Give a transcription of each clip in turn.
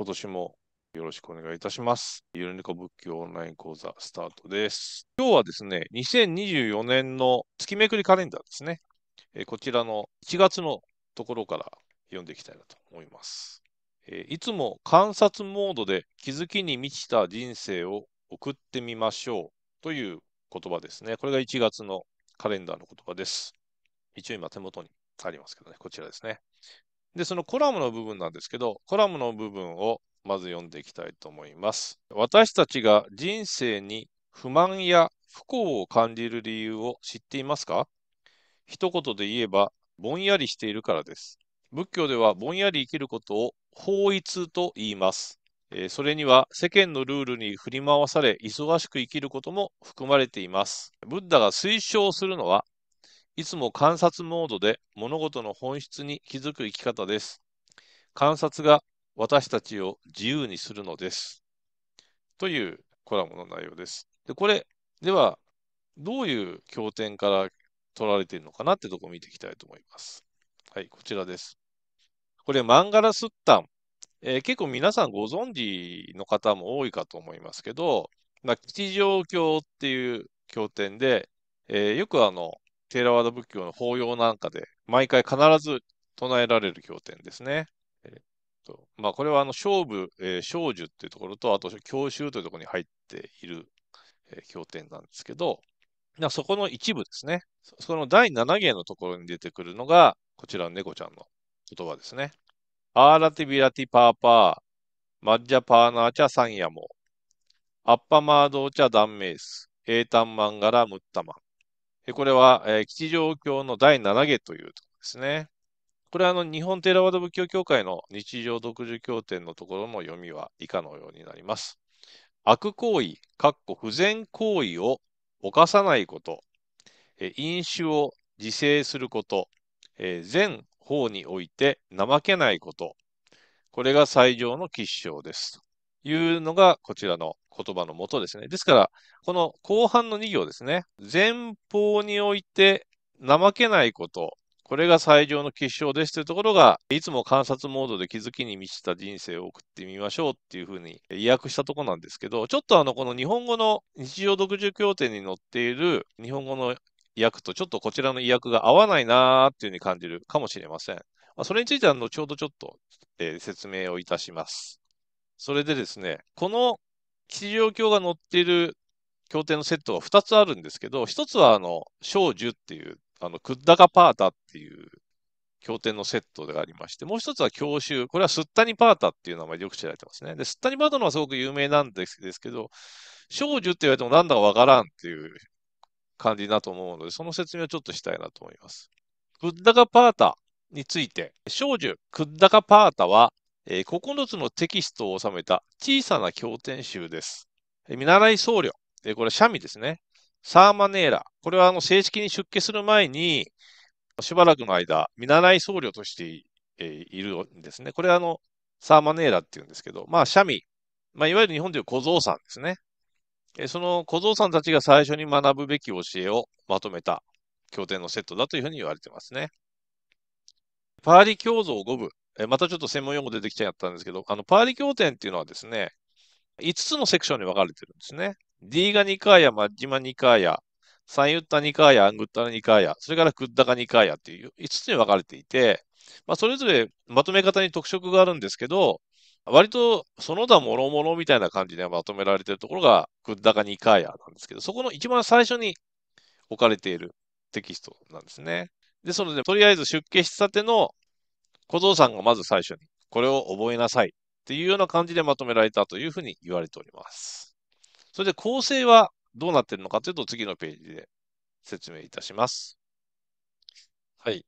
今年もよろしくお願いいたします。ゆるねこ仏教オンライン講座スタートです。今日はですね、2024年の月めくりカレンダーですね。えー、こちらの1月のところから読んでいきたいなと思います。えー、いつも観察モードで気づきに満ちた人生を送ってみましょうという言葉ですね。これが1月のカレンダーの言葉です。一応今手元にありますけどね、こちらですね。で、そのコラムの部分なんですけど、コラムの部分をまず読んでいきたいと思います。私たちが人生に不満や不幸を感じる理由を知っていますか一言で言えば、ぼんやりしているからです。仏教ではぼんやり生きることを法一と言います。それには世間のルールに振り回され忙しく生きることも含まれています。ブッダが推奨するのはいつも観察モードで物事の本質に気づく生き方です。観察が私たちを自由にするのです。というコラムの内容です。で、これ、では、どういう経典から取られているのかなってとこを見ていきたいと思います。はい、こちらです。これ、マンガラスッタン。えー、結構皆さんご存知の方も多いかと思いますけど、まあ、吉祥教っていう経典で、えー、よくあの、テーラワード仏教の法要なんかで、毎回必ず唱えられる経典ですね。えっとまあ、これはあの勝負、えー、少女っていうところと、あと教習というところに入っている、えー、経典なんですけど、そこの一部ですね。その第7弦のところに出てくるのが、こちらの猫ちゃんの言葉ですね。アーラティビラティパーパー、マッジャパーナーチャサンヤモ、アッパマードーチャダンメイス、エータンマンガラムッタマン。でこれは、えー、吉祥教の第7下というところですね。これはあの日本テラワード仏教協会の日常独自教典のところの読みは以下のようになります。悪行為、かっこ不全行為を犯さないこと、え飲酒を自制すること、え全方において怠けないこと、これが最上の吉祥です。というのがこちらの言葉のもとですね。ですから、この後半の2行ですね。前方において怠けないこと、これが最上の結晶ですというところが、いつも観察モードで気づきに満ちた人生を送ってみましょうっていうふうに意訳したとこなんですけど、ちょっとあの、この日本語の日常独自協定に載っている日本語の訳とちょっとこちらの意訳が合わないなーっていうふうに感じるかもしれません。まそれについては後ほどちょっと、え説明をいたします。それでですね、この吉祥教が載っている協定のセットが2つあるんですけど、1つは、あの、小樹っていう、あの、クッダカパータっていう経典のセットでありまして、もう一つは教習。これはスッタニパータっていう名前でよく知られてますね。で、スッタニパータのはすごく有名なんですですけど、少女って言われてもなんだかわからんっていう感じだと思うので、その説明をちょっとしたいなと思います。クッダカパータについて、少女クッダカパータはえー、9つのテキストを収めた小さな経典集です。えー、見習い僧侶、えー、これはシャミですね。サーマネーラ、これはあの正式に出家する前に、しばらくの間、見習い僧侶として、えー、いるんですね。これはあの、サーマネーラっていうんですけど、まあ、シャミ、まあ、いわゆる日本でいう小僧さんですね。えー、その小僧さんたちが最初に学ぶべき教えをまとめた経典のセットだというふうに言われてますね。パーリ教像5部、えまたちょっと専門用語出てきちゃったんですけど、あの、パーリ協定っていうのはですね、5つのセクションに分かれてるんですね。D がニカーヤ、マッジマニカーヤ、サンユッタニカーヤ、アングッタニカーヤ、それからクッダカニカーヤっていう5つに分かれていて、まあ、それぞれまとめ方に特色があるんですけど、割とその他もろもろみたいな感じでまとめられているところがクッダカニカーヤなんですけど、そこの一番最初に置かれているテキストなんですね。で、そので、とりあえず出家したての小僧さんがまず最初に、これを覚えなさいっていうような感じでまとめられたというふうに言われております。それで構成はどうなってるのかというと、次のページで説明いたします。はい。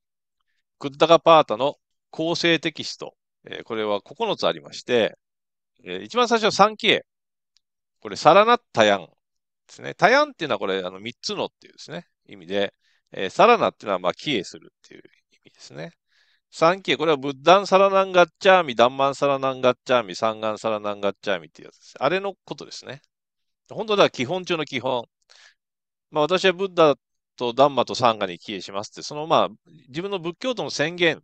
クッダガパータの構成テキスト。えこれは9つありまして、え一番最初は 3K。これ、サラナッタヤンですね。タヤンっていうのはこれ、あの、3つのっていうですね、意味で、えー、サラナっていうのは、まあ、帰依するっていう意味ですね。三期、これはブッダンサラナンガッチャーミ、ダンマンサラナンガッチャーミ、サンガンサラナンガッチャーミっていうやつです。あれのことですね。本当だ、基本中の基本。まあ私はブッダとダンマとサンガに帰依しますって、そのまあ自分の仏教徒の宣言、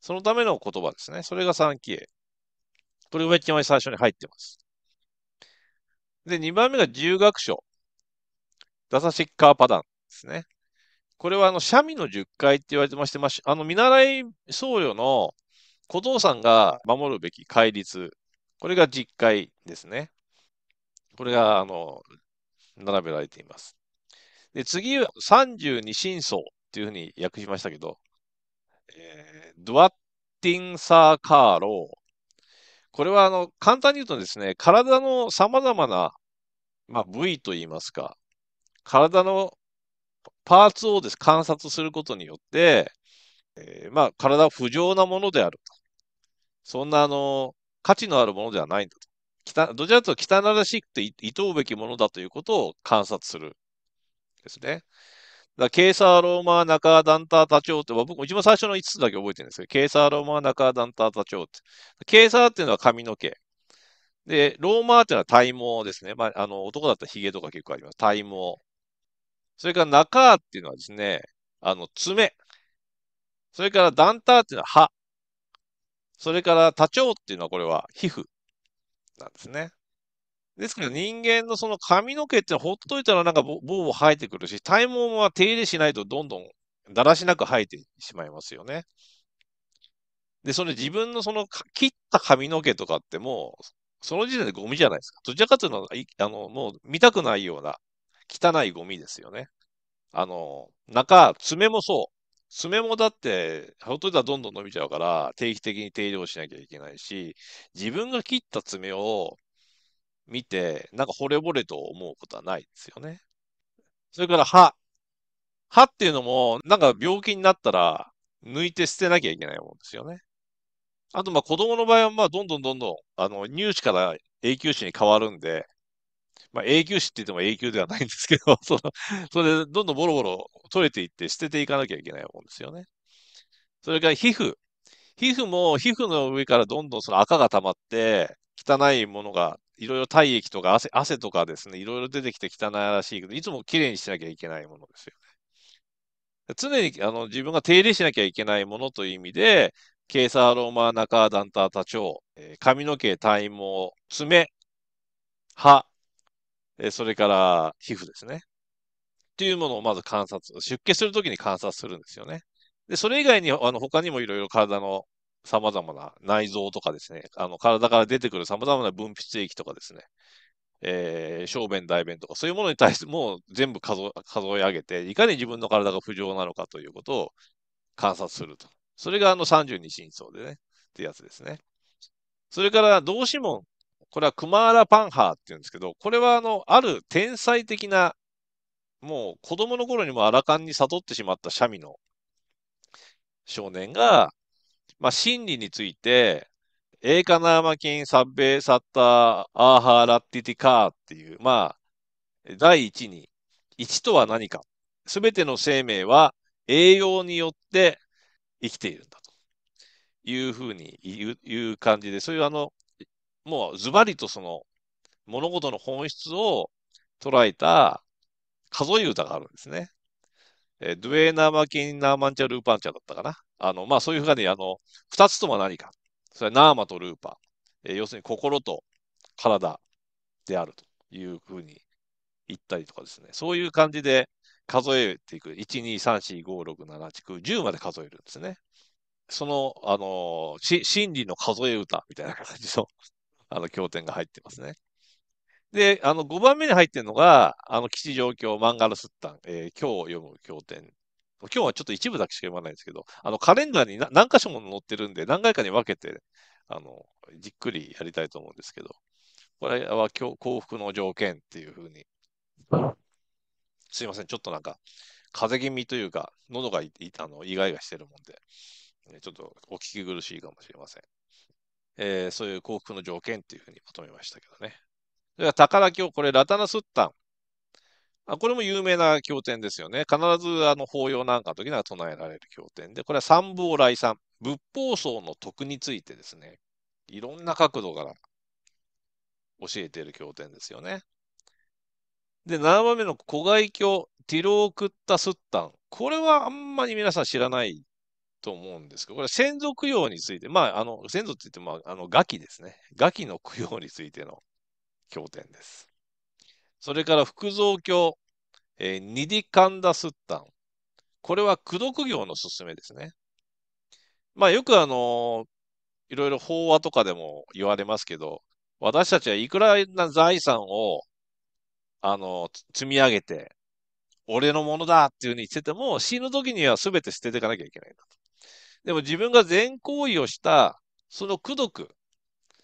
そのための言葉ですね。それが三期。これが一番最初に入ってます。で、二番目が自由学書。ダサシッカーパダンですね。これはあの、三味の十戒って言われてまして、まあ、あの、見習い僧侶の小僧さんが守るべき戒律。これが十戒ですね。これが、あの、並べられています。で、次は十二神僧っていうふうに訳しましたけど、えー、ドワアッティンサーカーロー。これは、あの、簡単に言うとですね、体の様々な、まあ、部位といいますか、体のパーツをです観察することによって、えー、まあ、体不浄なものであると。そんな、あの、価値のあるものではないんだと。どちらかというと汚らしくていとうべきものだということを観察する。ですね。だケーサー・ローマー・ナカー・ダンター・タチョウって、僕も一番最初の5つだけ覚えてるんですけど、ケーサー・ローマー・ナカー・ダンター・タチョウって。ケーサーっていうのは髪の毛。で、ローマーっていうのは体毛ですね。まあ、あの、男だったらヒゲとか結構あります。体毛。それから中っていうのはですね、あの、爪。それからダンターっていうのは歯。それから多腸っていうのはこれは皮膚なんですね。ですけど人間のその髪の毛ってのはほっといたらなんかぼボー生えてくるし、体毛は手入れしないとどんどんだらしなく生えてしまいますよね。で、その自分のその切った髪の毛とかってもう、その時点でゴミじゃないですか。どちらかというと、あの、もう見たくないような汚いゴミですよね。あの、中、爪もそう。爪もだって、ほっといたらどんどん伸びちゃうから、定期的に定量しなきゃいけないし、自分が切った爪を見て、なんか惚れ惚れと思うことはないですよね。それから歯。歯っていうのも、なんか病気になったら、抜いて捨てなきゃいけないもんですよね。あと、まあ子供の場合は、まあどんどんどんどん、あの、乳歯から永久歯に変わるんで、まあ、永久歯って言っても永久ではないんですけど、その、それでどんどんボロボロ取れていって捨てていかなきゃいけないもんですよね。それから皮膚。皮膚も皮膚の上からどんどんその赤が溜まって、汚いものが、いろいろ体液とか汗汗とかですね、いろいろ出てきて汚いらしいけど、いつもきれいにしなきゃいけないものですよね。常にあの自分が手入れしなきゃいけないものという意味で、ケーサーローマー中カダンタータチョウ、髪の毛、体毛、爪、歯、えそれから皮膚ですね。っていうものをまず観察、出血するときに観察するんですよね。で、それ以外に、あの、他にもいろいろ体の様々な内臓とかですね、あの、体から出てくる様々な分泌液とかですね、えー、小便、大便とか、そういうものに対してもう全部数数え上げて、いかに自分の体が不浄なのかということを観察すると。それがあの32神相でね、ってやつですね。それから、動志門これはクマーラ・パンハーっていうんですけど、これはあの、ある天才的な、もう子供の頃にもアラカンに悟ってしまったシャミの少年が、まあ、真理について、エーカナーマキン・サッベー・サッター・アーハー・ラッティティカーっていう、まあ、第一に、一とは何か。すべての生命は栄養によって生きているんだというふうに言う感じで、そういうあの、もうズバリとその物事の本質を捉えた数え歌があるんですね。えー、ドゥエーナーマキンナーマンチャルーパンチャだったかな。あの、まあ、そういうふうに、あの、二つとも何か。それはナーマとルーパ。えー、要するに心と体であるというふうに言ったりとかですね。そういう感じで数えていく。1、2、3、4、5、6、7、8、9、10まで数えるんですね。その、あのー、真理の数え歌みたいな感じのあの、経典が入ってますね。で、あの、5番目に入ってるのが、あの、吉状況、マンガルスッタン、えー、今日読む経典。今日はちょっと一部だけしか読まないんですけど、あの、カレンダーに何箇所も載ってるんで、何回かに分けて、あの、じっくりやりたいと思うんですけど、これは幸福の条件っていうふうに。すいません、ちょっとなんか、風邪気味というか、喉がいあの意外がしてるもんで、ちょっとお聞き苦しいかもしれません。えー、そういう幸福の条件というふうにまとめましたけどね。では宝経、これラタナスッタン。あこれも有名な経典ですよね。必ずあの法要なんかの時には唱えられる経典で、これは三宝来三、仏法僧の徳についてですね、いろんな角度から教えている経典ですよね。で、7番目の古外経、ティロークッタスッタン。これはあんまり皆さん知らないと思うんですけど、これ先祖供養について、まあ、あの、先祖って言っても、あの、ガキですね。ガキの供養についての経典です。それから、福蔵経、えー、ニディカンダスッタン。これは、苦毒行のすすめですね。まあ、よくあのいろいろ法話とかでも言われますけど、私たちはいくらな財産を、あの、積み上げて、俺のものだっていうふうに言ってても、死ぬ時には全て捨てていかなきゃいけないんだと。でも自分が善行為をした、その功徳、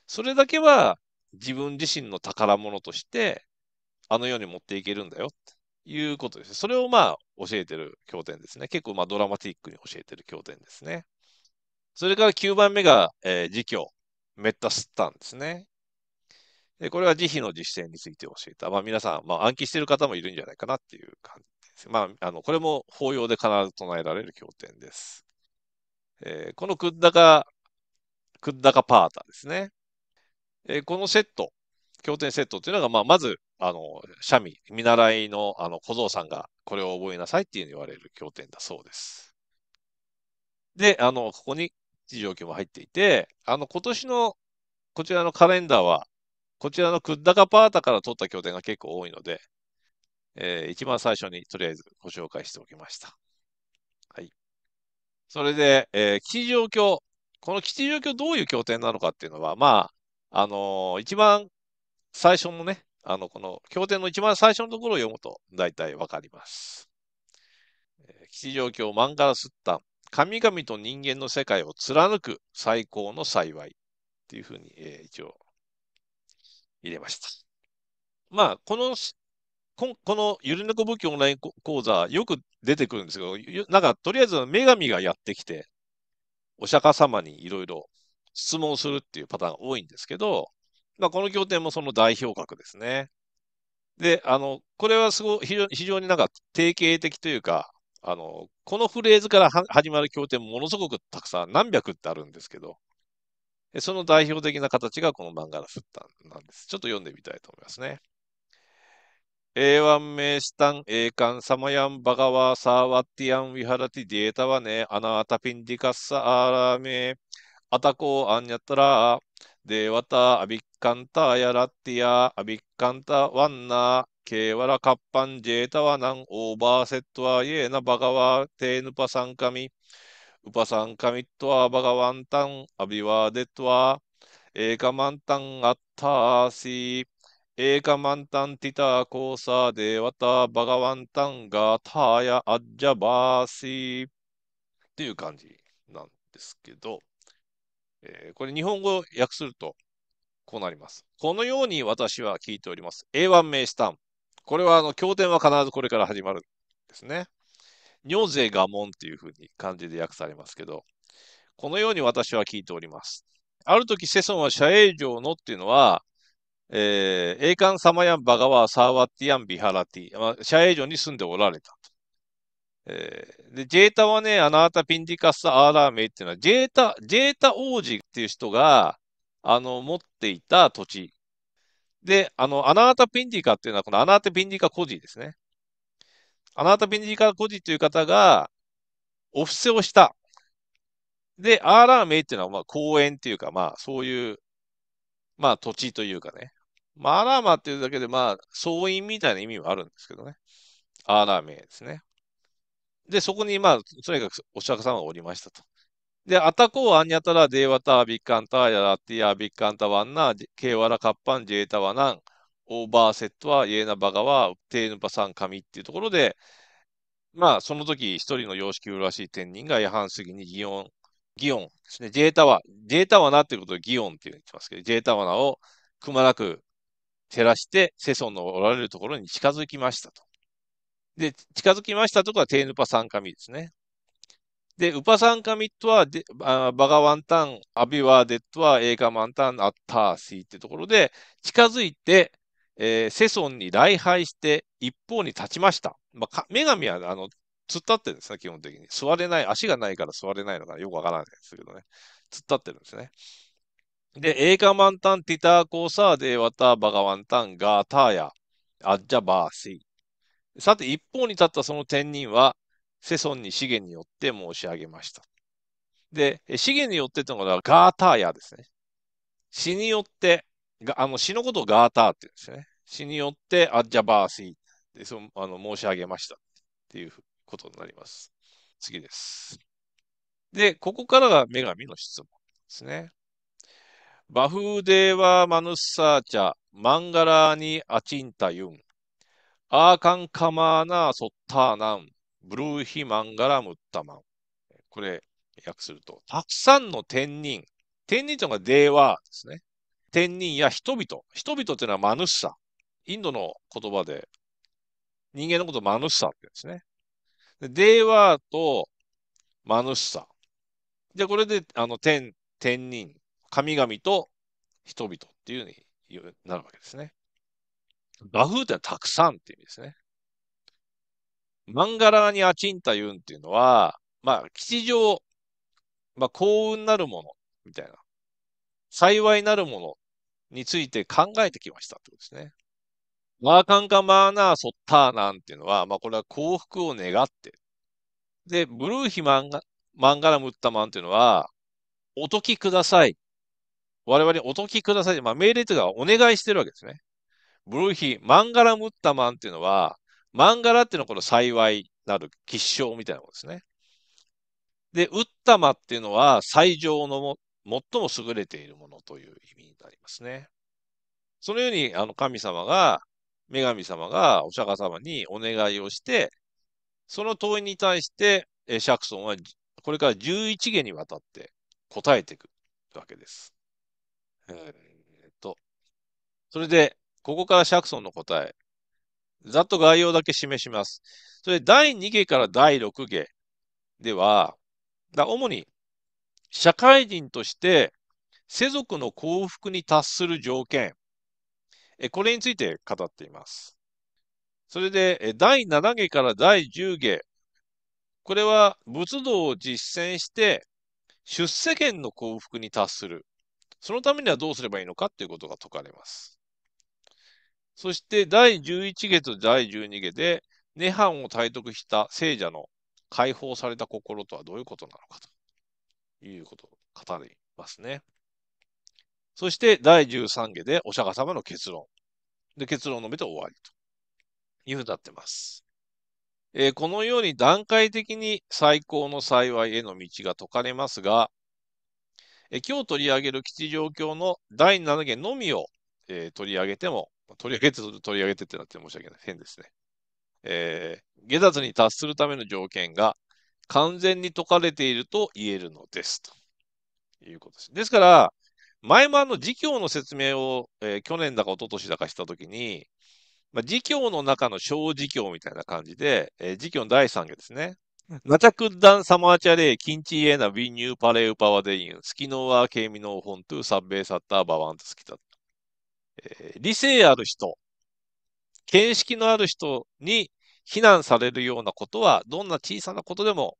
それだけは自分自身の宝物として、あの世に持っていけるんだよ、ということです。それをまあ、教えてる経典ですね。結構まあ、ドラマティックに教えてる経典ですね。それから9番目が、えー、自教、メッタスタンですね。でこれは慈悲の実践について教えた。まあ、皆さん、まあ、暗記してる方もいるんじゃないかなっていう感じです。まあ、あの、これも法要で必ず唱えられる経典です。えー、このクッダカ、クッダカパータですね。えー、このセット、経典セットっていうのが、まあ、まず、あの、シャミ、見習いの、あの、小僧さんが、これを覚えなさいっていうに言われる経典だそうです。で、あの、ここに、地上級も入っていて、あの、今年の、こちらのカレンダーは、こちらのクッダカパータから取った経典が結構多いので、えー、一番最初にとりあえずご紹介しておきました。それで、えー、吉祥教。この吉祥教どういう経典なのかっていうのは、まあ、あのー、一番最初のね、あの、この経典の一番最初のところを読むと大体わかります。えー、吉祥教マンすった神々と人間の世界を貫く最高の幸いっていうふうに、えー、一応入れました。まあ、このこのゆるねこ仏教オンライン講座、よく出てくるんですけど、なんかとりあえず女神がやってきて、お釈迦様にいろいろ質問するっていうパターンが多いんですけど、まあ、この経典もその代表格ですね。で、あの、これはすご非常非常になんか定型的というか、あの、このフレーズから始まる経典ものすごくたくさん、何百ってあるんですけど、その代表的な形がこの漫画のフッタンなんです。ちょっと読んでみたいと思いますね。ඒවම් මේස්තං ඒකං සමයම් භගවා සාවත්තියම් විහරති ජේතවනේ අනාතපින්ජිකස්ස ආරාමේ අතකෝ අඤ්‍යතරා දේවතා අභික්කන්තා යරත්තියා අභික්කන්ත වන්නා කේවර කප්පන් ජේතවනං ඕබාසෙත්වා යේන භගවා තේනුපසංකමි උපසංකමිත්වා භගවන්තං අභිවාදෙත්වා ඒකමන්තං අත්තාසී 映画満タンティターコーサーデーワタバガワンタンガターヤアッジャバーシーっていう感じなんですけど、えー、これ日本語訳するとこうなります。このように私は聞いております。A1 名スタン。これはあの、経典は必ずこれから始まるんですね。ニョゼガモンっていうふうに漢字で訳されますけど、このように私は聞いております。ある時、世ンは社営城のっていうのは、えー、栄冠サマヤンバガワサーワティアンビハラティ、まあ、シャエーに住んでおられた。えー、で、ジェータはね、アナータ・ピンディカスアーラーメイっていうのは、ジェータ、ジェータ王子っていう人が、あの、持っていた土地。で、あの、アナータ・ピンディカっていうのは、このアナータ・ピンディカ孤児ですね。アナータ・ピンディカ孤児という方が、お布施をした。で、アーラーメイっていうのは、まあ、公園っていうか、まあ、そういう、まあ、土地というかね。まあ、アラーマっていうだけで、まあ、総員みたいな意味はあるんですけどね。アラーメですね。で、そこに、まあ、とにかくお釈迦様がおりましたと。で、アタコーアニャタラデーワタアビッカンタヤラティアビッカンタワンナケイワラカッパンジェータワナンオーバーセットはイエナバガワテーヌパサンカミっていうところで、まあ、その時一人の様式うらしい天人がヤハンスギにギオン、ギオンですね、ジェータワ、ジェータワナっていうことでギオンって言ってますけど、ジェータワナをくまなく照らして、世尊のおられるところに近づきましたと。で、近づきましたところはテーヌパサンカミですね。で、ウパサンカミとはであ、バガワンタン、アビワーデットは、エーカマンタン、アッターシーってところで、近づいて、えー、世尊に礼拝して一方に立ちました。まあ、女神は、あの、突っ立ってるんですね、基本的に。座れない、足がないから座れないのかよくわからないですけどね。突っ立ってるんですね。で、映画満タンティターコーサーデーワターバガワンタンガーターヤアッジャバーシー。さて、一方に立ったその天人は、世尊に資源によって申し上げました。で、資源によってってうのがガーターヤですね。詩によって、あの詩のことをガーターって言うんですね。詩によってアッジャバーシーでそのあの申し上げましたっていうことになります。次です。で、ここからが女神の質問ですね。バフーデーワーマヌッサーチャ、マンガラーニアチンタユン。アーカンカマーナーソッターナン、ブルーヒマンガラムッタマン。これ、訳すると、たくさんの天人。天人というのがデーワーですね。天人や人々。人々というのはマヌッサ。インドの言葉で、人間のことをマヌッサって言うんですね。デーワーとマヌッサ。じゃあ、これで、あの、天、天人神々と人々っていうふうになるわけですね。画風ってのはたくさんっていう意味ですね。マンガラにアチンタユンっていうのは、まあ、吉祥、まあ、幸運なるもの、みたいな。幸いなるものについて考えてきましたってことですね。ワーカンカマーナーソッターなんていうのは、まあ、これは幸福を願って。で、ブルーヒマンガマンガラムッタマンっていうのは、お解きください。我々にお解きください。まあ、命令というか、お願いしてるわけですね。ブルーヒー、マンガラムッタマンっていうのは、マンガラっていうのはこの幸いなる吉祥みたいなものですね。で、ウッタマっていうのは、最上のも最も優れているものという意味になりますね。そのように、あの、神様が、女神様がお釈迦様にお願いをして、その問いに対して、シャクソンはこれから11下にわたって答えていくわけです。えー、っと、それで、ここからシャクソンの答え。ざっと概要だけ示します。それで、第2下から第6下では、だ主に社会人として世俗の幸福に達する条件、えこれについて語っています。それで、第7下から第10下、これは仏道を実践して出世権の幸福に達するそのためにはどうすればいいのかということが解かれます。そして第11下と第12下で、涅槃を体得した聖者の解放された心とはどういうことなのかということを語りますね。そして第13下でお釈迦様の結論。で、結論を述べて終わりというふうになってます。えー、このように段階的に最高の幸いへの道が解かれますが、え今日取り上げる吉祥教の第7弦のみを、えー、取り上げても、取り上げて、取り上げてってなって申し訳ない。変ですね。えー、下脱に達するための条件が完全に解かれていると言えるのです。ということです。ですから、前もあの、辞教の説明を、えー、去年だか一昨年だかしたときに、まあ、事教の中の小辞教みたいな感じで、えー、事教の第3行ですね。ナチャクッダンサマーチャレイ、キンチイエナビニューパレウパワデイン、スキノワーケミノーホントゥサッベイサッターバワンとスキタ。えー、理性ある人、見識のある人に非難されるようなことは、どんな小さなことでも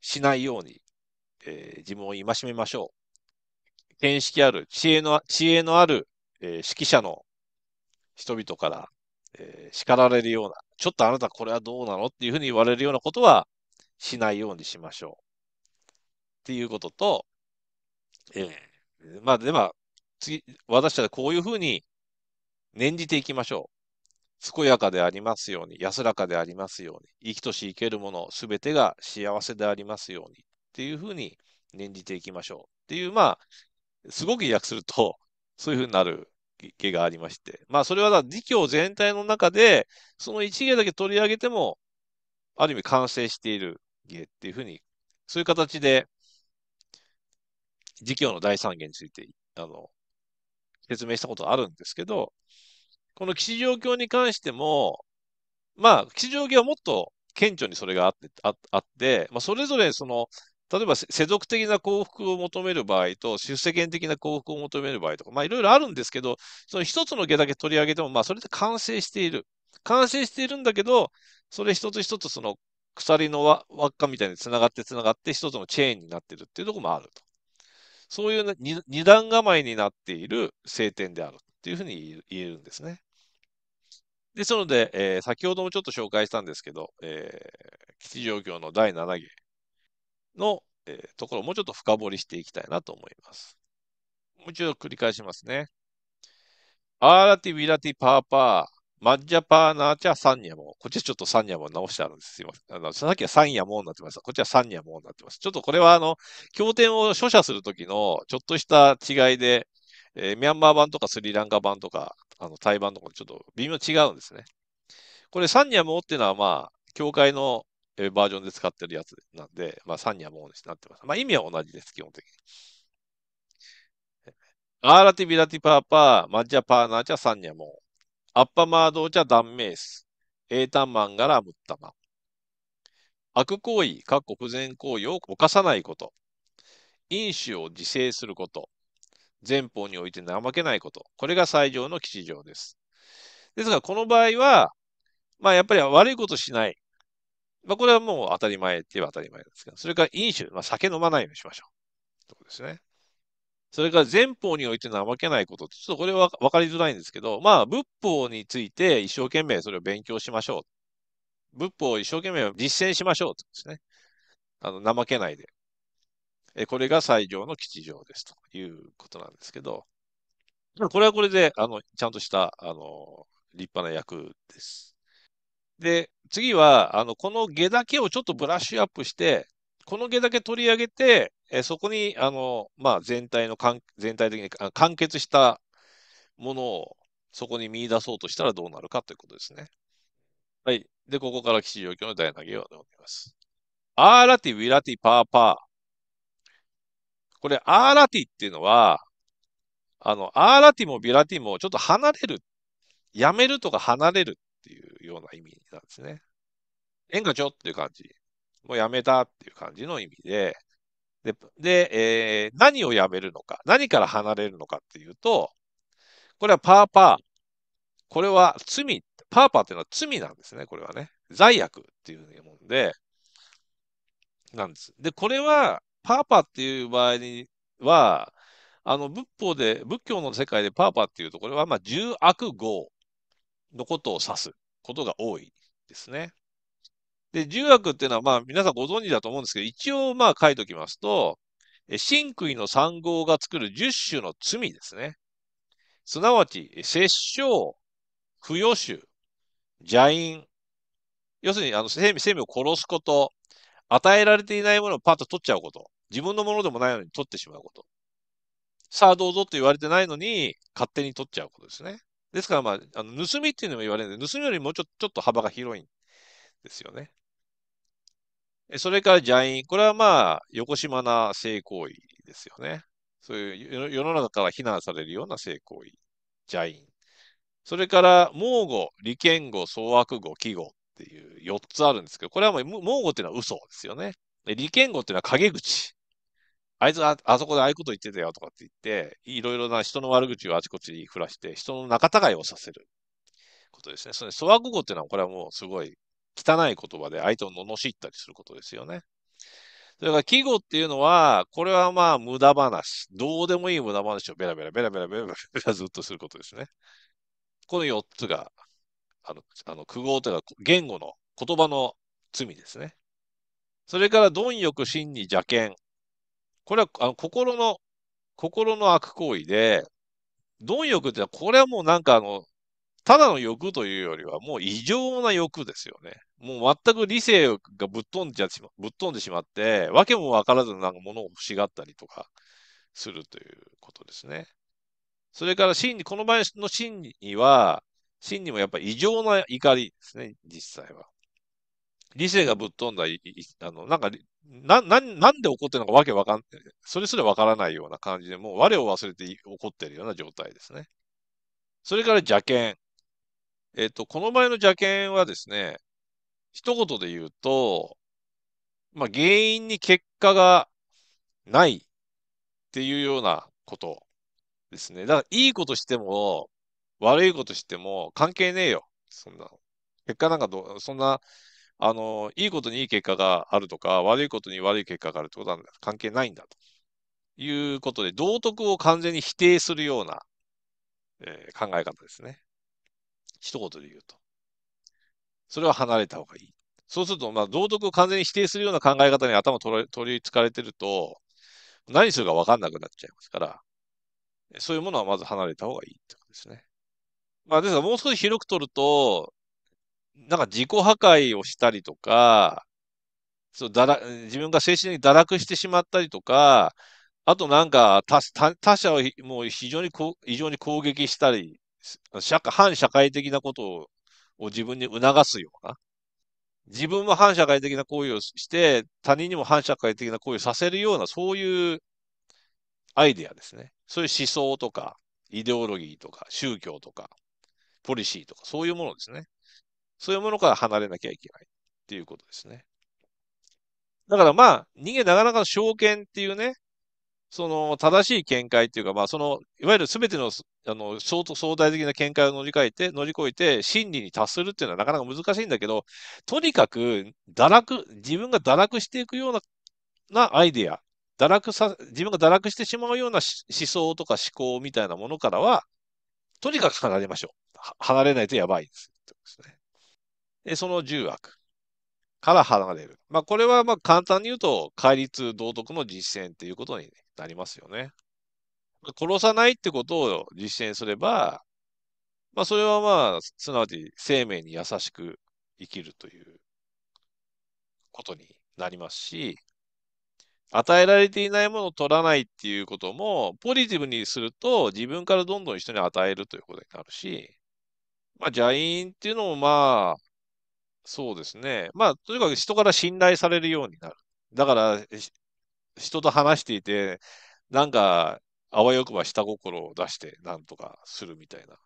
しないように、えー、自分を戒めましょう。見識ある、知恵の、知恵のある、えー、指揮者の人々からえー、叱られるような、ちょっとあなたこれはどうなのっていうふうに言われるようなことはしないようにしましょう。っていうことと、えー、まあ、では、次、私たちはこういうふうに念じていきましょう。健やかでありますように、安らかでありますように、生きとし生けるものすべてが幸せでありますように、っていうふうに念じていきましょう。っていう、まあ、すごく意訳すると、そういうふうになる芸がありまして。まあ、それはだ、教全体の中で、その一芸だけ取り上げても、ある意味完成している芸っていうふうに、そういう形で、自教の第三芸について、あの、説明したことあるんですけど、この吉祥教に関しても、まあ、吉祥教はもっと顕著にそれがあって、ああってまあ、それぞれその例えば世俗的な幸福を求める場合と、出世権的な幸福を求める場合とか、まあいろいろあるんですけど、その一つの下だけ取り上げても、まあそれで完成している。完成しているんだけど、それ一つ一つその鎖の輪っかみたいに繋がって繋がって一つのチェーンになってるっていうとこもあると。そういう二段構えになっている聖典であるっていうふうに言えるんですね。ですので、えー、先ほどもちょっと紹介したんですけど、えー、基地状況の第7芸。の、えー、ところをもうちょっと深掘りしていきたいなと思います。もう一度繰り返しますね。アーラティビラティパーパー、マッジャパーナーチャサンニャモこっちはちょっとサンニャモ直してあるんです。すいません。あの、さっきはサンニャモになってました。こっちはサンニャモになってます。ちょっとこれはあの、経典を書写するときのちょっとした違いで、えー、ミャンマー版とかスリランカ版とか、あの、台湾とかちょっと微妙違うんですね。これサンニャモっていうのはまあ、教会のバージョンで使ってるやつなんで、まあ、3にはもうになってます。まあ、意味は同じです、基本的に。アーラティビラティパーパー、マッジャパーナーチャサンニャモー。アッパマードーチャダンメース。エータンマンガラムッタマ。悪行為、かっこ不全行為を犯さないこと。飲酒を自制すること。前方において怠けないこと。これが最上の吉祥です。ですが、この場合は、まあやっぱり悪いことしない。まあ、これはもう当たり前って言えば当たり前なんですけど、それから飲酒、まあ、酒飲まないようにしましょう。ということですね。それから前方において怠けないことって、ちょっとこれは分かりづらいんですけど、まあ、仏法について一生懸命それを勉強しましょう。仏法を一生懸命実践しましょうってことですね。あの、怠けないで。え、これが最上の吉祥ですということなんですけど、これはこれで、あの、ちゃんとした、あの、立派な役です。で、次は、あの、この下だけをちょっとブラッシュアップして、この下だけ取り上げて、えそこに、あの、まあ、全体の全体的に完結したものを、そこに見出そうとしたらどうなるかということですね。はい。で、ここから基地状況の台投げを読みます。アーラティ、ウィラティ、パーパー。これ、アーラティっていうのは、あの、アーラティもビラティもちょっと離れる。やめるとか離れるっていうような意味なんですね。縁がちょっていう感じ。もうやめたっていう感じの意味で、で、でえー、何をやめるのか、何から離れるのかっていうと、これはパーパー。これは罪、パーパーっていうのは罪なんですね、これはね。罪悪っていうふうに思うんで、なんです。で、これは、パーパーっていう場合には、あの、仏法で、仏教の世界でパーパーっていうと、これはまあ、十悪号のことを指すことが多いですね。で、儒学っていうのは、まあ、皆さんご存知だと思うんですけど、一応、まあ、書いておきますと、真杭の三号が作る十種の罪ですね。すなわち、殺生、不与種、邪因。要するに、あの生命、生命を殺すこと、与えられていないものをパッと取っちゃうこと、自分のものでもないのに取ってしまうこと。さあどうぞって言われてないのに、勝手に取っちゃうことですね。ですから、まあ、あの盗みっていうのも言われるんで、盗みよりもちょちょっと幅が広いんですよね。それから邪因。これはまあ、横島な性行為ですよね。そういう世の中から非難されるような性行為。邪因。それから、盲語、利権語、創悪語、記語っていう4つあるんですけど、これはもう盲語っていうのは嘘ですよね。利権語っていうのは陰口。あいつがあそこでああいうこと言ってたよとかって言って、いろいろな人の悪口をあちこちに振らして、人の仲違いをさせることですね。それ、粗悪語っていうのは、これはもうすごい汚い言葉で相手を罵ったりすることですよね。それから季語っていうのは、これはまあ無駄話。どうでもいい無駄話をベラベラベラベラベラベラずっとすることですね。この4つが、あの、あの句号というか言語の言葉の罪ですね。それから貪欲、真に邪見。これはあの心の、心の悪行為で、貪欲ってのは、これはもうなんかあの、ただの欲というよりは、もう異常な欲ですよね。もう全く理性がぶっ飛んじゃしま、ぶっ飛んでしまって、わけもわからずなんか物を欲しがったりとかするということですね。それから真理、この場合の真理は、真理もやっぱり異常な怒りですね、実際は。理性がぶっ飛んだ、あの、なんかな、な、なんで怒ってるのかわけわかんない。それすらわからないような感じで、もう我を忘れて怒ってるような状態ですね。それから邪険。えっ、ー、と、この前の邪険はですね、一言で言うと、まあ、原因に結果がないっていうようなことですね。だから、いいことしても、悪いことしても関係ねえよ。そんな。結果なんかど、そんな、あの、いいことにいい結果があるとか、悪いことに悪い結果があるってことは関係ないんだということで、道徳を完全に否定するような、えー、考え方ですね。一言で言うと。それは離れた方がいい。そうすると、まあ、道徳を完全に否定するような考え方に頭取りつかれてると、何するか分かんなくなっちゃいますから、そういうものはまず離れた方がいいってことですね。まあ、ですからもう少し広く取ると、なんか自己破壊をしたりとか、そうだら自分が精神的に堕落してしまったりとか、あとなんか他他者をもう非常にこ異常に攻撃したり、社反社会的なことを自分に促すような。自分も反社会的な行為をして、他人にも反社会的な行為をさせるような、そういうアイデアですね。そういう思想とか、イデオロギーとか、宗教とか、ポリシーとか、そういうものですね。そういうものから離れなきゃいけないっていうことですね。だからまあ、人間なかなか証券っていうね、その正しい見解っていうか、まあ、その、いわゆる全ての、あの、相当相対的な見解を乗り換えて、乗り越えて、真理に達するっていうのはなかなか難しいんだけど、とにかく、堕落、自分が堕落していくような、なアイデア、堕落さ、自分が堕落してしまうような思想とか思考みたいなものからは、とにかく離れましょう。離れないとやばいです。ですねその10悪から離れる。まあ、これはまあ簡単に言うと、戒律道徳の実践ということになりますよね。殺さないってことを実践すれば、まあ、それはまあ、すなわち生命に優しく生きるということになりますし、与えられていないものを取らないっていうことも、ポジティブにすると自分からどんどん人に与えるということになるし、まあ、邪因っていうのもまあ、そうですね。まあ、とにかく人から信頼されるようになる。だから、人と話していて、なんか、あわよくば下心を出してなんとかするみたいな、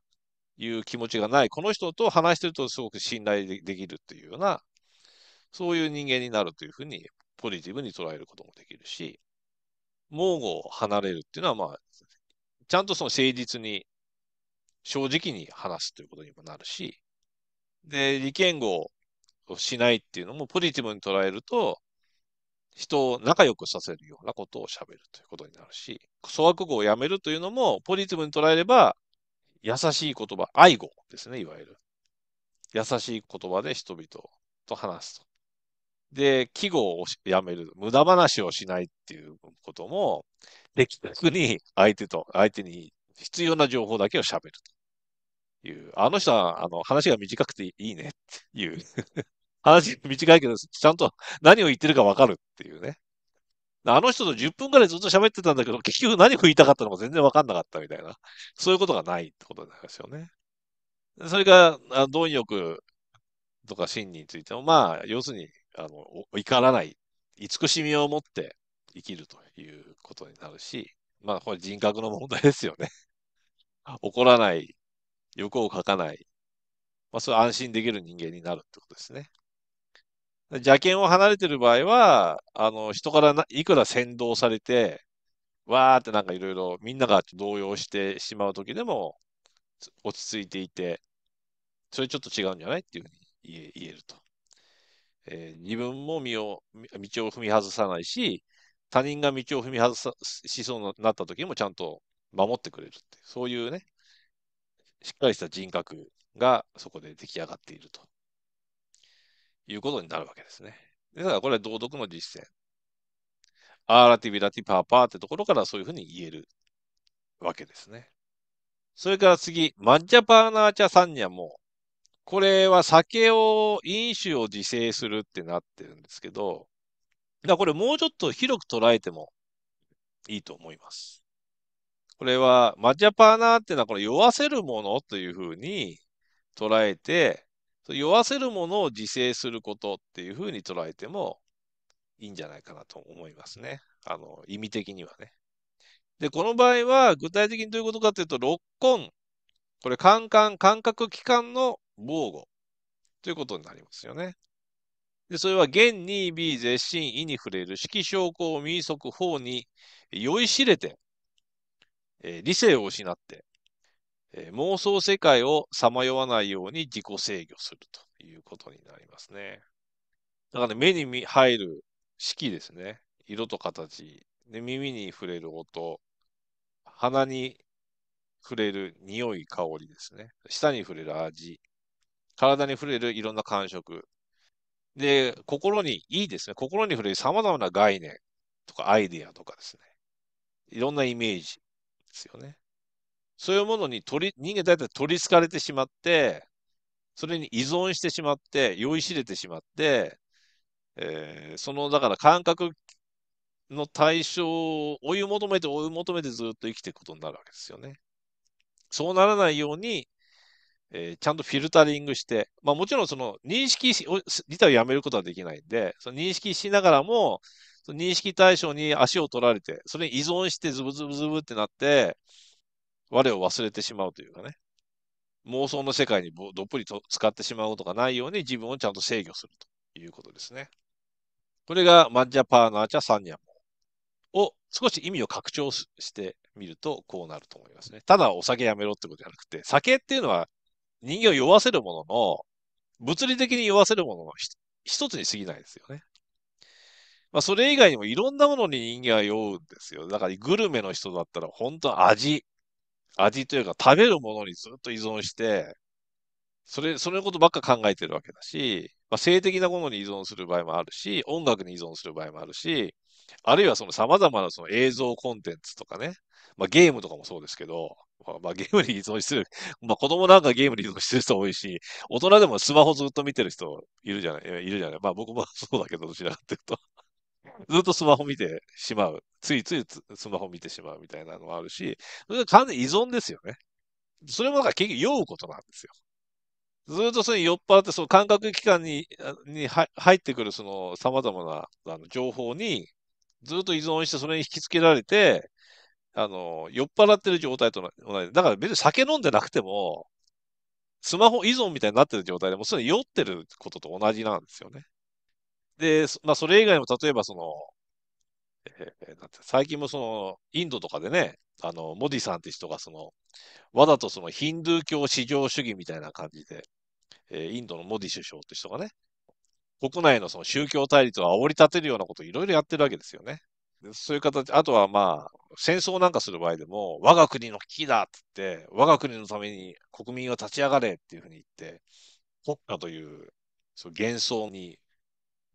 いう気持ちがない。この人と話してるとすごく信頼できるっていうような、そういう人間になるというふうに、ポジティブに捉えることもできるし、盲語を離れるっていうのは、まあ、ちゃんとその誠実に、正直に話すということにもなるし、で、利権語ををしないっていうのもポジティブに捉えると、人を仲良くさせるようなことをしゃべるということになるし、粗悪語をやめるというのもポジティブに捉えれば、優しい言葉、愛語ですね、いわゆる。優しい言葉で人々と話すと。で、季語をやめる、無駄話をしないっていうことも、的確に相手と、相手に必要な情報だけを喋るという。あの人は、あの、話が短くていいねっていう話短いけど、ちゃんと何を言ってるかわかるっていうね。あの人と10分くらいずっと喋ってたんだけど、結局何食いたかったのか全然わかんなかったみたいな。そういうことがないってことなんですよね。それが、貪欲とか真についても、まあ、要するに、あの、怒らない、慈しみを持って生きるということになるし、まあ、これ人格の問題ですよね。怒らない、欲をかかない、まあ、それ安心できる人間になるってことですね。邪険を離れてる場合は、あの、人からいくら先導されて、わーってなんかいろいろみんなが動揺してしまう時でも、落ち着いていて、それちょっと違うんじゃないっていうふうに言えると。えー、自分も身を、道を踏み外さないし、他人が道を踏み外さしそうになった時もちゃんと守ってくれるって、そういうね、しっかりした人格がそこで出来上がっているということになるわけですね。ですから、これは道徳の実践。アーラティビラティパーパーってところからそういうふうに言えるわけですね。それから次、マッジャパーナーチャサンニャも、これは酒を、飲酒を自制するってなってるんですけど、だこれもうちょっと広く捉えてもいいと思います。これは、マッジャパーナーっていうのは、これ酔わせるものというふうに捉えて、酔わせるものを自制することっていうふうに捉えてもいいんじゃないかなと思いますね。あの、意味的にはね。で、この場合は具体的にどういうことかというと、六根、これ、感官、感覚器官の防護ということになりますよね。で、それは、現に美、絶心、意に触れる、色証拠を民即法に酔いしれて、えー、理性を失って、えー、妄想世界をさまよわないように自己制御するということになりますね。だから、ね、目に入る色ですね。色と形。で耳に触れる音。鼻に触れる匂い、香りですね。舌に触れる味。体に触れるいろんな感触。で、心に、いいですね。心に触れる様々な概念とかアイディアとかですね。いろんなイメージですよね。そういうものに取り、人間大体取りつかれてしまって、それに依存してしまって、酔いしれてしまって、えー、その、だから感覚の対象を追い求めて追い求めてずっと生きていくことになるわけですよね。そうならないように、えー、ちゃんとフィルタリングして、まあもちろんその認識し、自体をやめることはできないんで、その認識しながらも、その認識対象に足を取られて、それに依存してズブズブズブってなって、我を忘れてしまうというかね、妄想の世界にどっぷりと使ってしまうことがないように自分をちゃんと制御するということですね。これがマッジャパーナーチャサンニャモを少し意味を拡張してみるとこうなると思いますね。ただお酒やめろってことじゃなくて、酒っていうのは人間を酔わせるものの、物理的に酔わせるものの一つに過ぎないですよね。まあ、それ以外にもいろんなものに人間は酔うんですよ。だからグルメの人だったら本当味、味というか食べるものにずっと依存して、それ、そのことばっか考えてるわけだし、まあ、性的なものに依存する場合もあるし、音楽に依存する場合もあるし、あるいはその様々なその映像コンテンツとかね、まあ、ゲームとかもそうですけど、まあ、ゲームに依存してる、まあ、子供なんかゲームに依存してる人多いし、大人でもスマホずっと見てる人いるじゃない、いるじゃない。まあ僕もそうだけど、どちらかというと。ずっとスマホ見てしまう。ついついスマホ見てしまうみたいなのもあるし、それが完全依存ですよね。それもんか結局酔うことなんですよ。ずっとそれ酔っ払って、その感覚器官にに入ってくるその様々なあの情報に、ずっと依存してそれに引き付けられて、あの、酔っ払ってる状態と同じ。だから別に酒飲んでなくても、スマホ依存みたいになってる状態でも、それ酔ってることと同じなんですよね。で、まあ、それ以外も例えばその、えー、なんて最近もそのインドとかでね、あのモディさんって人がそのわざとそのヒンドゥー教至上主義みたいな感じで、えー、インドのモディ首相って人がね、国内のその宗教対立を煽り立てるようなことをいろいろやってるわけですよね。そういう形、あとはまあ、戦争なんかする場合でも、我が国の危機だって言って、我が国のために国民は立ち上がれっていうふうに言って、国家というそう幻想に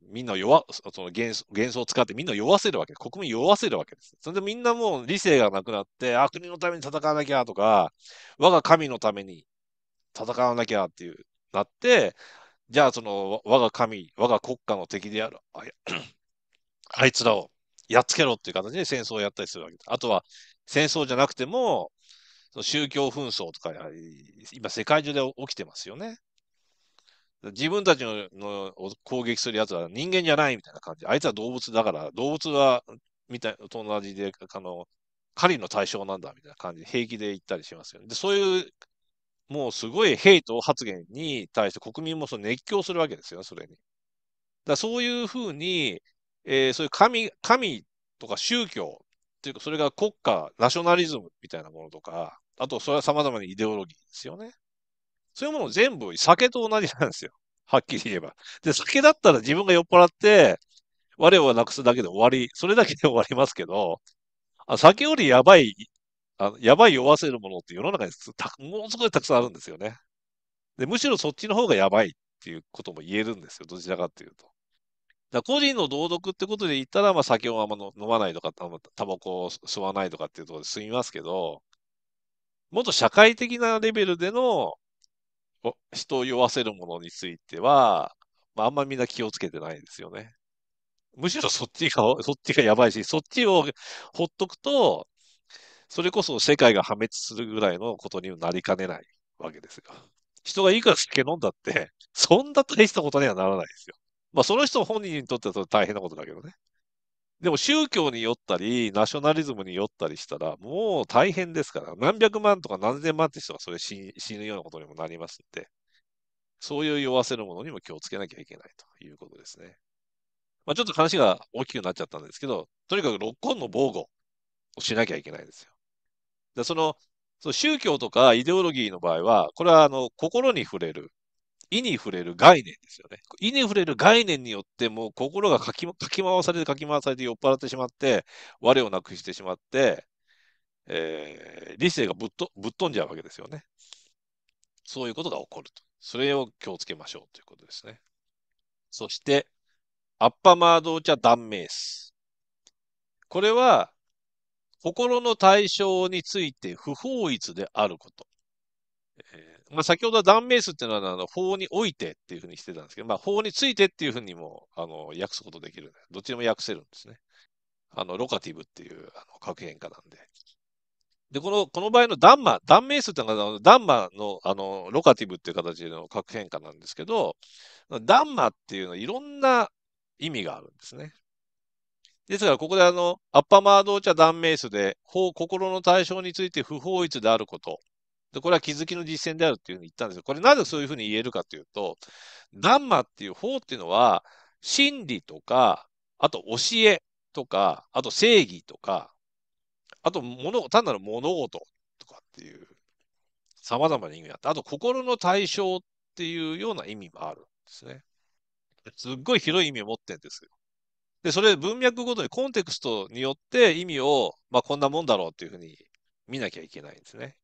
みんな弱、その幻想を使ってみんな酔弱せるわけ、国民酔弱せるわけです。それでみんなもう理性がなくなって、あ、国のために戦わなきゃとか、我が神のために戦わなきゃっていう、なって、じゃあその我が神、我が国家の敵である、あ あいつらをやっつけろっていう形で戦争をやったりするわけです。あとは戦争じゃなくても、その宗教紛争とか、今世界中で起きてますよね。自分たちののを攻撃するやつは人間じゃないみたいな感じ。あいつは動物だから、動物は、みたい、と同じで、あの、狩りの対象なんだみたいな感じで平気で言ったりしますよね。で、そういう、もうすごいヘイト発言に対して国民もその熱狂するわけですよ、それに。だそういうふうに、えー、そういう神、神とか宗教っていうか、それが国家、ナショナリズムみたいなものとか、あと、それは様々なイデオロギーですよね。そういうもの全部酒と同じなんですよ。はっきり言えば。で、酒だったら自分が酔っ払って、我をなくすだけで終わり、それだけで終わりますけど、あ酒よりやばい、あやばい酔わせるものって世の中にたものすごいたくさんあるんですよね。で、むしろそっちの方がやばいっていうことも言えるんですよ。どちらかっていうと。だ個人の道徳ってことで言ったら、まあ、酒をあんま飲まないとか、タバコを吸わないとかっていうところで済みますけど、もっと社会的なレベルでの人を酔わせるものについては、まあ、あんまみんな気をつけてないんですよね。むしろそっちが、そっちがやばいし、そっちをほっとくと、それこそ世界が破滅するぐらいのことになりかねないわけですよ。人がいいから酒飲んだって、そんな大したことにはならないですよ。まあ、その人本人にとっては大変なことだけどね。でも宗教によったり、ナショナリズムによったりしたら、もう大変ですから、何百万とか何千万って人がそれ死ぬようなことにもなりますんで、そういう酔わせるものにも気をつけなきゃいけないということですね。まあ、ちょっと話が大きくなっちゃったんですけど、とにかく六根の防護をしなきゃいけないんですよ。でそのその宗教とかイデオロギーの場合は、これはあの心に触れる意に触れる概念ですよね。意に触れる概念によって、もう心がかきかき回されて、かき回されて、酔っ払ってしまって、我をなくしてしまって、えー、理性がぶっとぶっ飛んじゃうわけですよね。そういうことが起こると。それを気をつけましょうということですね。そして、アッパマードーチャ断名す。これは、心の対象について不法律であること。えーまあ、先ほどは断面数っていうのは、あの法においてっていうふうにしてたんですけど、まあ、法についてっていうふうにもあの訳すことできる。どっちでも訳せるんですね。あのロカティブっていうあの格変化なんで。で、この、この場合のダンマ、断面数っていうのが、ダンマの、あの、ロカティブっていう形の核変化なんですけど、ダンマっていうのはいろんな意味があるんですね。ですから、ここであの、アッパマードーチャ断面数で、法、心の対象について不法一であること、で、これは気づきの実践であるっていうふうに言ったんですよ。これなぜそういうふうに言えるかというと、ダンマっていう法っていうのは、真理とか、あと教えとか、あと正義とか、あと物、単なる物事とかっていう、様々な意味があって、あと心の対象っていうような意味もあるんですね。すっごい広い意味を持ってるんですよ。で、それ文脈ごとにコンテクストによって意味を、まあこんなもんだろうっていうふうに見なきゃいけないんですね。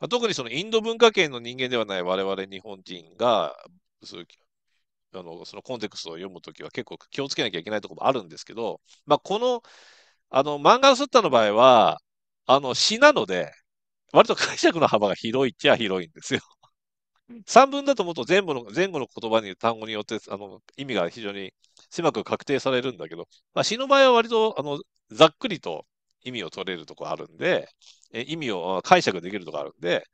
まあ、特にそのインド文化圏の人間ではない我々日本人が、そういうあのそのコンテクストを読むときは結構気をつけなきゃいけないところもあるんですけど、まあ、このあの漫画のスッタの場合は、あの詩なので、割と解釈の幅が広いっちゃ広いんですよ。三文だともっと全部の前後の言葉に単語によってあの意味が非常に狭く確定されるんだけど、まあ、詩の場合は割とあのざっくりと意味を取れるとこあるんで、え意味を解釈できるとこあるんで、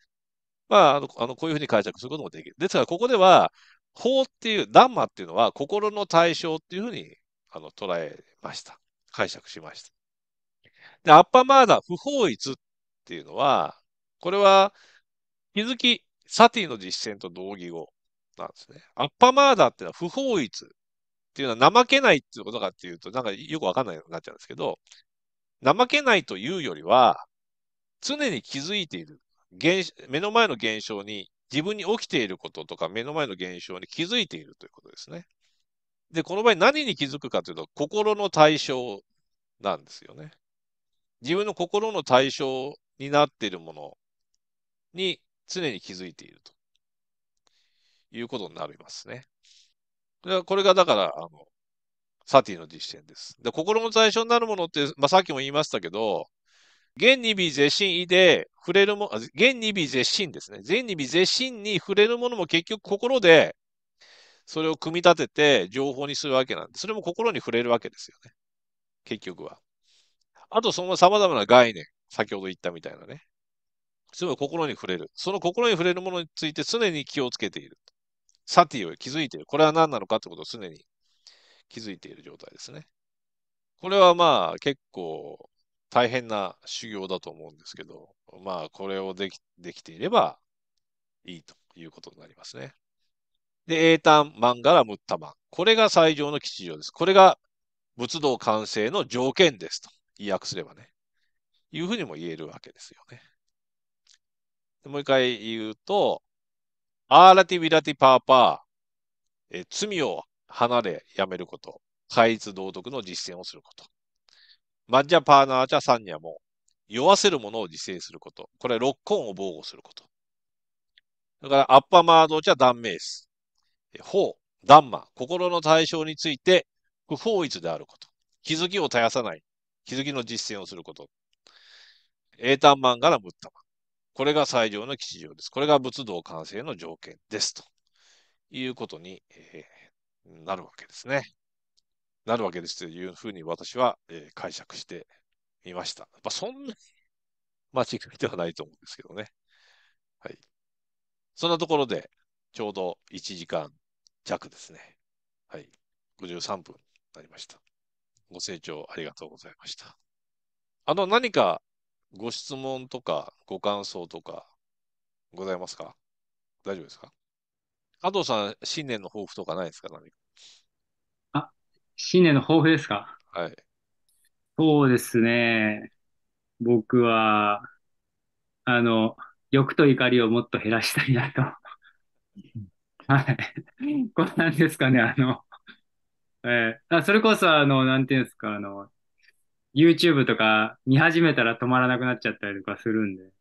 まあ、あの、あのこういうふうに解釈することもできる。ですから、ここでは、法っていう、ダンマっていうのは、心の対象っていうふうに、あの、捉えました。解釈しました。で、アッパマーダ、不法律っていうのは、これは、気づき、サティの実践と同義語なんですね。アッパマーダっていうのは不法律っていうのは怠けないっていうことかっていうと、なんかよくわかんないようになっちゃうんですけど、怠けないというよりは、常に気づいている。目の前の現象に、自分に起きていることとか、目の前の現象に気づいているということですね。で、この場合何に気づくかというと、心の対象なんですよね。自分の心の対象になっているものに常に気づいているということになりますね。これがだから、あの、ティの実践です。で、心の最初になるものって、まあ、さっきも言いましたけど、現に微是心で触れるも、現に微是心ですね。現に微是心に触れるものも結局心で、それを組み立てて情報にするわけなんで、それも心に触れるわけですよね。結局は。あと、その様々な概念、先ほど言ったみたいなね。すごい心に触れる。その心に触れるものについて常に気をつけている。サティを気づいている。これは何なのかってことを常に気づいている状態ですね。これはまあ結構大変な修行だと思うんですけど、まあこれをできできていればいいということになりますね。で、英単マンガラムッタマン。これが最上の吉祥です。これが仏道完成の条件ですと意訳すればね。いうふうにも言えるわけですよね。もう一回言うと、アーラティビラティパーパー、え罪を離れ、やめること。戒律道徳の実践をすること。マッジャパーナーチャサンニャも、酔わせるものを自制すること。これ、六根を防護すること。だから、アッパマードチャ断名ス。法、ダンマ、心の対象について、不法律であること。気づきを絶やさない。気づきの実践をすること。英単マンガラムッタマン。これが最上の吉祥です。これが仏道完成の条件です。ということに、えーなるわけですね。なるわけですというふうに私は、えー、解釈してみました。まあ、そんなに 間違いではないと思うんですけどね。はい。そんなところで、ちょうど1時間弱ですね。はい。53分になりました。ご清聴ありがとうございました。あの、何かご質問とかご感想とかございますか大丈夫ですか加藤さん、新年の抱負とかないですか何かあ、新年の抱負ですかはい。そうですね。僕は、あの、欲と怒りをもっと減らしたいなと。はい。こうなんですかね、あの、えー、あ、それこそ、あの、なんていうんですか、あの、YouTube とか見始めたら止まらなくなっちゃったりとかするんで、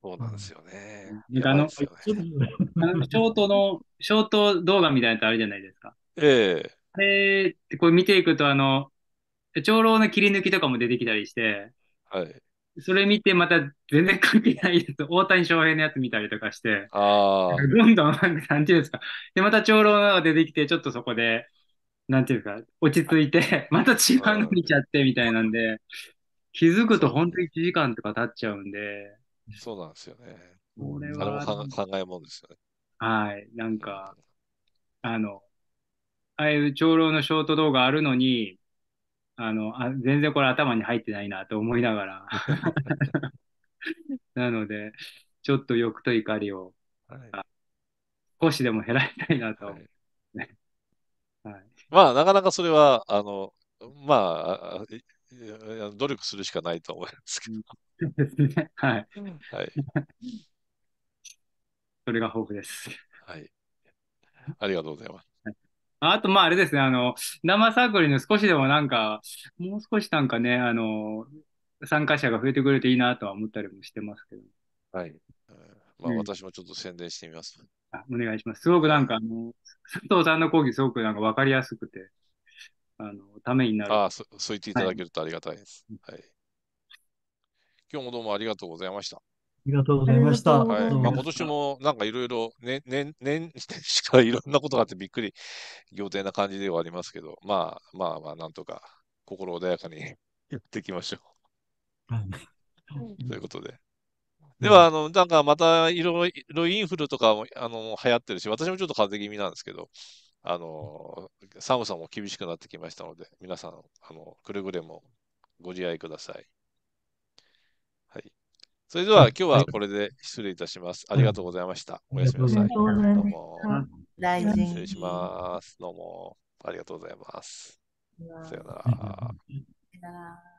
そうなんですよね。なんかあの、ショートの、ショート動画みたいなのってあるじゃないですか。ええあれってこう見ていくと、あの、長老の切り抜きとかも出てきたりして、はい。それ見てまた全然関係ないやつ、大谷翔平のやつ見たりとかして、あどんどん、なんていうんですか。で、また長老が出てきて、ちょっとそこで、なんていうか、落ち着いて、また違うの見ちゃってみたいなんで、気づくと本当に1時間とか経っちゃうんで、そうなんですよね。これは。あれも考えもんですよね。はい。なんか、あの、ああいう長老のショート動画あるのに、あの、あ全然これ頭に入ってないなと思いながら。なので、ちょっと欲と怒りを、はい、少しでも減らしたいなと、はいはい。まあ、なかなかそれは、あの、まあ、努力するしかないと思いますけど。ですね。はい。はい。それが豊富です。はい。ありがとうございます。あと、まあ、あれですね、あの、生サークルに少しでもなんか、もう少しなんかね、あの、参加者が増えてくれるといいなとは思ったりもしてますけど。はい。まあ、私もちょっと宣伝してみます。うん、あお願いします。すごくなんか、あの、佐藤さんの講義、すごくなんか分かりやすくて、あの、ためになる。ああ、そう言っていただけるとありがたいです。はい。はい今日もどうもありがとうございました。ありがとうございました。はい、まあ、今年もなんかいろいろ、年、年、年しかいろんなことがあってびっくり、仰天な感じではありますけど、まあまあまあ、なんとか心穏やかに やっていきましょう。ということで。では、あの、なんかまたいろいろインフルとかも、あの、流行ってるし、私もちょっと風邪気味なんですけど、あの、寒さも厳しくなってきましたので、皆さん、あの、くれぐれもご自愛ください。それでは今日はこれで失礼いたします。ありがとうございました。おやすみなさい。どうも。大失礼します。どうも。ありがとうございます。さよなら。